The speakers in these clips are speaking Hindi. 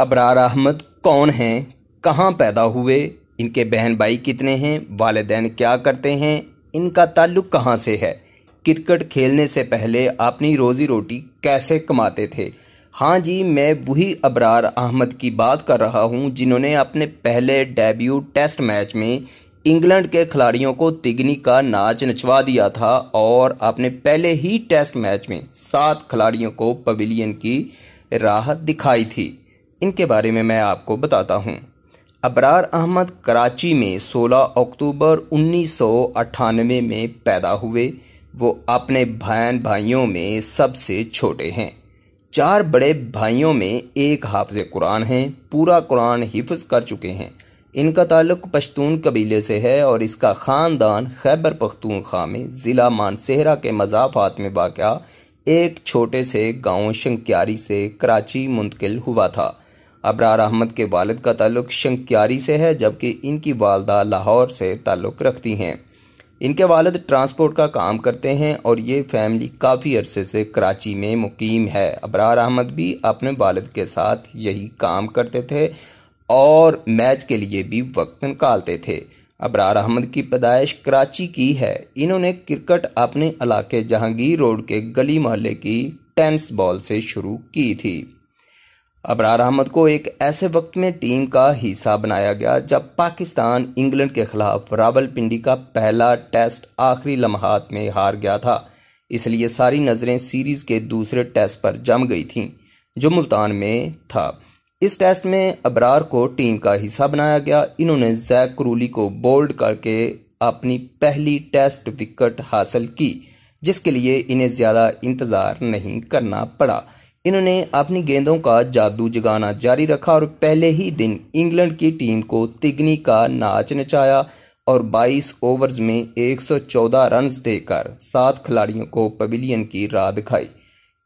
अबरार अहमद कौन हैं कहाँ पैदा हुए इनके बहन भाई कितने हैं वालदेन क्या करते हैं इनका ताल्लुक कहाँ से है क्रिकेट खेलने से पहले अपनी रोज़ी रोटी कैसे कमाते थे हाँ जी मैं वही अबरार अहमद की बात कर रहा हूँ जिन्होंने अपने पहले डेब्यू टेस्ट मैच में इंग्लैंड के खिलाड़ियों को तिगनी का नाच नचवा दिया था और अपने पहले ही टेस्ट मैच में सात खिलाड़ियों को पवेलियन की राह दिखाई थी इनके बारे में मैं आपको बताता हूँ अबरार अहमद कराची में 16 अक्टूबर उन्नीस में पैदा हुए वो अपने बहन भाइयों में सबसे छोटे हैं चार बड़े भाइयों में एक हाफज कुरान हैं पूरा कुरान हिफ्ज कर चुके हैं इनका ताल्लुक पश्तून कबीले से है और इसका ख़ानदान खैबर पख्तूनख्वा में ज़िला मानसेहरा के मजाफात में वाक़ एक छोटे से गांव शंक्यारी से कराची मुंतकिल हुआ था अबरार अहमद के वालद का ताल्लुक शंक्यारी से है जबकि इनकी वालदा लाहौर से ताल्लुक़ रखती हैं इनके वालद ट्रांसपोर्ट का काम करते हैं और ये फैमिली काफ़ी अरसे से कराची में मुकीम है अबरार अहमद भी अपने वालद के साथ यही काम करते थे और मैच के लिए भी वक्त निकालते थे अबरार अहमद की पैदाइश कराची की है इन्होंने क्रिकेट अपने इलाके जहांगीर रोड के गली मोहल्ले की टेंस बॉल से शुरू की थी अबरार अहमद को एक ऐसे वक्त में टीम का हिस्सा बनाया गया जब पाकिस्तान इंग्लैंड के खिलाफ रावलपिंडी का पहला टेस्ट आखिरी लम्हात में हार गया था इसलिए सारी नज़रें सीरीज़ के दूसरे टेस्ट पर जम गई थीं जो मुल्तान में था इस टेस्ट में अबरार को टीम का हिस्सा बनाया गया इन्होंने जैक क्रूली को बोल्ड करके अपनी पहली टेस्ट विकेट हासिल की जिसके लिए इन्हें ज़्यादा इंतज़ार नहीं करना पड़ा इन्होंने अपनी गेंदों का जादू जगाना जारी रखा और पहले ही दिन इंग्लैंड की टीम को तिगनी का नाच नचाया और 22 ओवर्स में 114 रन देकर सात खिलाड़ियों को पवेलियन की राह दिखाई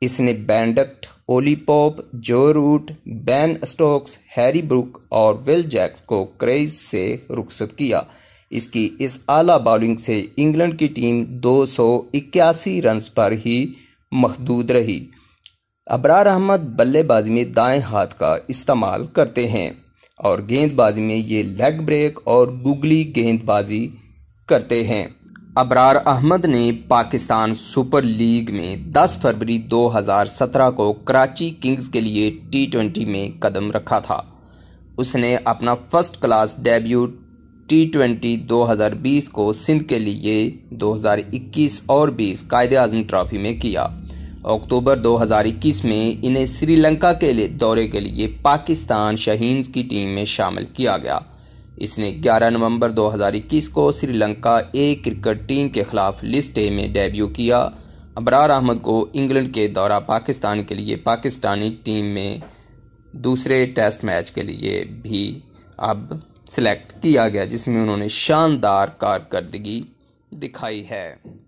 इसने Ben Duckett Ollie Pope Joe Root Ben Stokes Harry Brook और विल जैक्स को क्रेज से रुखसत किया इसकी इस आला बॉलिंग से इंग्लैंड की टीम दो रन पर ही महदूद रही अबरार अहमद बल्लेबाजी में दाएं हाथ का इस्तेमाल करते हैं और गेंदबाजी में ये लेग ब्रेक और गुगली गेंदबाजी करते हैं अबरार अहमद ने पाकिस्तान सुपर लीग में 10 फरवरी 2017 को कराची किंग्स के लिए टी में कदम रखा था उसने अपना first class debut T twenty को सिंध के लिए 2021 और 20 कायद आजम ट्रॉफी में किया अक्टूबर 2021 में इन्हें श्रीलंका के दौरे के लिए पाकिस्तान शहीन की टीम में शामिल किया गया इसने 11 नवंबर 2021 को श्रीलंका ए क्रिकेट टीम के खिलाफ लिस्ट ए में डेब्यू किया अबरार अहमद को इंग्लैंड के दौरा पाकिस्तान के लिए पाकिस्तानी टीम में दूसरे टेस्ट मैच के लिए भी अब सिलेक्ट किया गया जिसमें उन्होंने शानदार कारकर्दगी दिखाई है